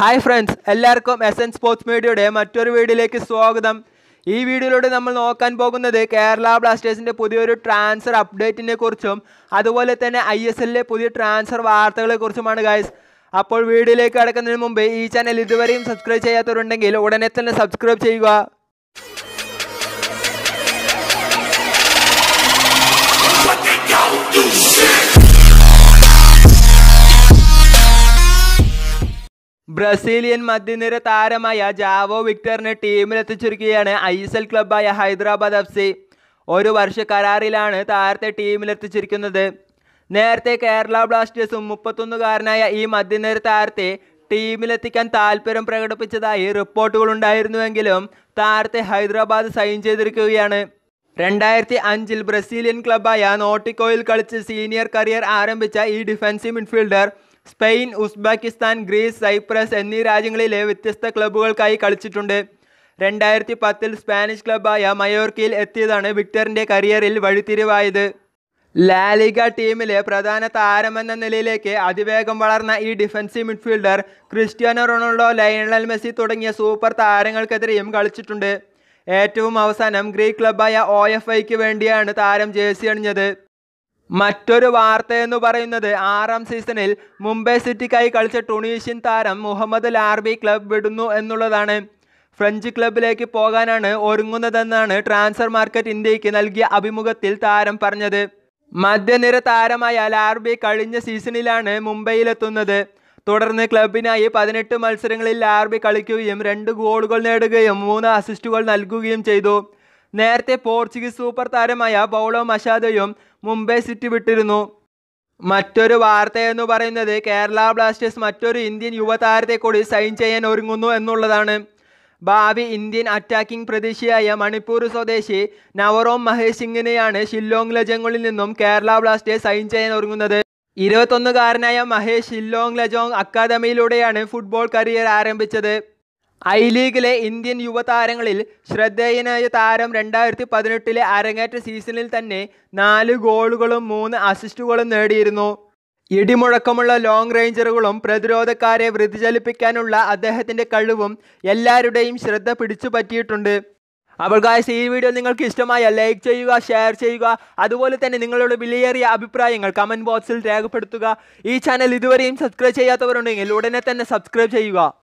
hi friends എല്ലാവർക്കും S N sports മീഡിയയുടെ മറ്റൊരു വീഡിയോയിലേക്ക് സ്വാഗതം ഈ വീഡിയോയിലൂടെ നമ്മൾ നോക്കാൻ പോകുന്നത് കേരള ബ്ലാസ്റ്റേഴ്സിൻ്റെ പുതിയൊരു ട്രാൻസ്ഫർ അപ്ഡേറ്റിനെ കുറിച്ചും അതുപോലെ തന്നെ ഐ എസ് എല്ലിലെ പുതിയ ട്രാൻസ്ഫർ വാർത്തകളെക്കുറിച്ചുമാണ് ഗായ്സ് അപ്പോൾ വീഡിയോയിലേക്ക് കടക്കുന്നതിന് മുമ്പ് ഈ ചാനൽ ഇതുവരെയും സബ്സ്ക്രൈബ് ചെയ്യാത്തവരുണ്ടെങ്കിൽ ഉടനെ തന്നെ സബ്സ്ക്രൈബ് ചെയ്യുക ബ്രസീലിയൻ മധ്യനിര താരമായ ജാവോ വിക്ടറിനെ ടീമിലെത്തിച്ചിരിക്കുകയാണ് ഐ എസ് എൽ ക്ലബായ ഹൈദരാബാദ് എഫ് സി ഒരു വർഷ കരാറിലാണ് താരത്തെ ടീമിലെത്തിച്ചിരിക്കുന്നത് നേരത്തെ കേരള ബ്ലാസ്റ്റേഴ്സും മുപ്പത്തൊന്നുകാരനായ ഈ മധ്യനിര താരത്തെ ടീമിലെത്തിക്കാൻ താല്പര്യം പ്രകടിപ്പിച്ചതായി റിപ്പോർട്ടുകളുണ്ടായിരുന്നുവെങ്കിലും താരത്തെ ഹൈദരാബാദ് സൈൻ ചെയ്തിരിക്കുകയാണ് രണ്ടായിരത്തി അഞ്ചിൽ ബ്രസീലിയൻ ക്ലബായ നോട്ടിക്കോയിൽ കളിച്ച് സീനിയർ കരിയർ ആരംഭിച്ച ഈ defensive midfielder Spain Uzbekistan Greece Cyprus എന്നീ രാജ്യങ്ങളിലെ വ്യത്യസ്ത ക്ലബ്ബുകൾക്കായി കളിച്ചിട്ടുണ്ട് രണ്ടായിരത്തി പത്തിൽ സ്പാനിഷ് ക്ലബ്ബായ മയോർക്കിയിൽ എത്തിയതാണ് വിക്ടറിൻ്റെ കരിയറിൽ വഴിത്തിരിവായത് ലാലിഗ ടീമിലെ പ്രധാന താരമെന്ന നിലയിലേക്ക് അതിവേഗം വളർന്ന ഈ defensive midfielder Cristiano Ronaldo Lionel Messi തുടങ്ങിയ സൂപ്പർ താരങ്ങൾക്കെതിരെയും കളിച്ചിട്ടുണ്ട് ഏറ്റവും അവസാനം ഗ്രീക്ക് ക്ലബ്ബായ ഒ എഫ് ഐക്ക് വേണ്ടിയാണ് താരം ജേഴ്സി അണിഞ്ഞത് മറ്റൊരു വാർത്ത എന്ന് പറയുന്നത് ആറാം സീസണിൽ മുംബൈ സിറ്റിക്കായി കളിച്ച ടൂണീഷ്യൻ താരം മുഹമ്മദ് ലാർബി ക്ലബ് വിടുന്നു എന്നുള്ളതാണ് ഫ്രഞ്ച് ക്ലബിലേക്ക് പോകാനാണ് ഒരുങ്ങുന്നതെന്നാണ് ട്രാൻസ്ഫർ മാർക്കറ്റ് ഇന്ത്യയ്ക്ക് നൽകിയ അഭിമുഖത്തിൽ താരം പറഞ്ഞത് മധ്യനിര താരമായ ലാർബി കഴിഞ്ഞ സീസണിലാണ് മുംബൈയിലെത്തുന്നത് തുടർന്ന് ക്ലബിനായി പതിനെട്ട് മത്സരങ്ങളിൽ ലാർബി കളിക്കുകയും രണ്ട് ഗോളുകൾ നേടുകയും മൂന്ന് അസിസ്റ്റുകൾ നൽകുകയും ചെയ്തു നേരത്തെ പോർച്ചുഗീസ് സൂപ്പർ താരമായ ബൗളോ മഷാദയും മുംബൈ സിറ്റി വിട്ടിരുന്നു മറ്റൊരു വാർത്തയെന്ന് പറയുന്നത് കേരള ബ്ലാസ്റ്റേഴ്സ് മറ്റൊരു ഇന്ത്യൻ യുവതാരത്തെ കൂടി സൈൻ ചെയ്യാൻ ഒരുങ്ങുന്നു എന്നുള്ളതാണ് ഭാവി ഇന്ത്യൻ അറ്റാക്കിംഗ് പ്രതീക്ഷയായ മണിപ്പൂർ സ്വദേശി നവറോം മഹേഷ് സിംഗിനെയാണ് ഷില്ലോങ് ലജോങ്ങിൽ നിന്നും കേരള ബ്ലാസ്റ്റേഴ്സ് സൈൻ ചെയ്യാൻ ഒരുങ്ങുന്നത് ഇരുപത്തൊന്നുകാരനായ മഹേഷ് ഷില്ലോങ് ലജോങ് അക്കാദമിയിലൂടെയാണ് ഫുട്ബോൾ കരിയർ ആരംഭിച്ചത് ഐ ലീഗിലെ ഇന്ത്യൻ യുവതാരങ്ങളിൽ ശ്രദ്ധേയനായ താരം രണ്ടായിരത്തി പതിനെട്ടിലെ അരങ്ങേറ്റ സീസണിൽ തന്നെ നാല് ഗോളുകളും മൂന്ന് അസിസ്റ്റുകളും നേടിയിരുന്നു ഇടിമുഴക്കമുള്ള ലോങ് റേഞ്ചറുകളും പ്രതിരോധക്കാരെ വൃതിചലിപ്പിക്കാനുള്ള അദ്ദേഹത്തിൻ്റെ കഴിവും എല്ലാവരുടെയും ശ്രദ്ധ പിടിച്ചു പറ്റിയിട്ടുണ്ട് അപ്പോൾ ഗായ്സ് ഈ വീഡിയോ നിങ്ങൾക്ക് ഇഷ്ടമായ ലൈക്ക് ചെയ്യുക ഷെയർ ചെയ്യുക അതുപോലെ തന്നെ നിങ്ങളുടെ വിലയേറിയ അഭിപ്രായങ്ങൾ കമൻറ്റ് ബോക്സിൽ രേഖപ്പെടുത്തുക ഈ ചാനൽ ഇതുവരെയും സബ്സ്ക്രൈബ് ചെയ്യാത്തവരുണ്ടെങ്കിൽ ഉടനെ തന്നെ സബ്സ്ക്രൈബ് ചെയ്യുക